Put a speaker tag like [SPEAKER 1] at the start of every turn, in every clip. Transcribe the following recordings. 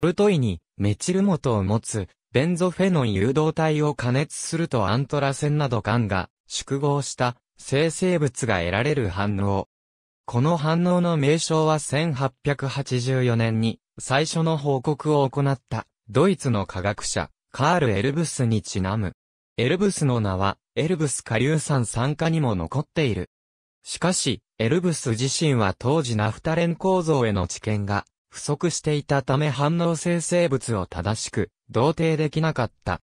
[SPEAKER 1] ルトイにメチル元を持つベンゾフェノン誘導体を加熱するとアントラセンなどンが宿合した生成物が得られる反応。この反応の名称は1884年に最初の報告を行ったドイツの科学者カール・エルブスにちなむ。エルブスの名はエルブス下硫酸酸化にも残っている。しかし、エルブス自身は当時ナフタレン構造への知見が不足していたため反応生成物を正しく、同定できなかった。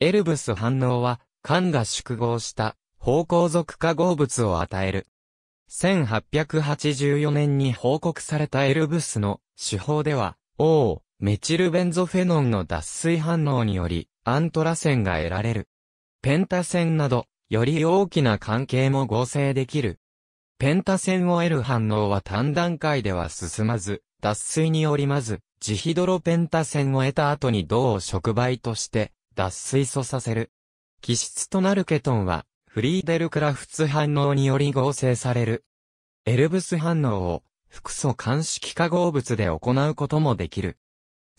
[SPEAKER 1] エルブス反応は、間が縮合した方向属化合物を与える。1884年に報告されたエルブスの手法では、O、メチルベンゾフェノンの脱水反応により、アントランが得られる。ペンタ線など、より大きな関係も合成できる。ペンタ線を得る反応は単段階では進まず、脱水によりまず、ジヒドロペンタ線を得た後に銅を触媒として、脱水素させる。基質となるケトンは、フリーデルクラフツ反応により合成される。エルブス反応を、複素乾式化合物で行うこともできる。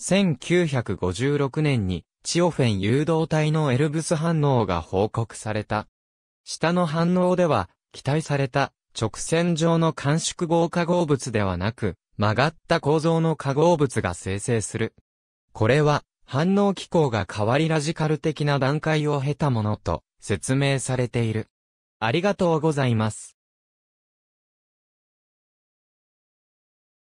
[SPEAKER 1] 1956年に、チオフェン誘導体のエルブス反応が報告された。下の反応では、期待された直線上の間縮合化合物ではなく、曲がった構造の化合物が生成する。これは、反応機構が変わりラジカル的な段階を経たものと説明されている。ありがとうございます。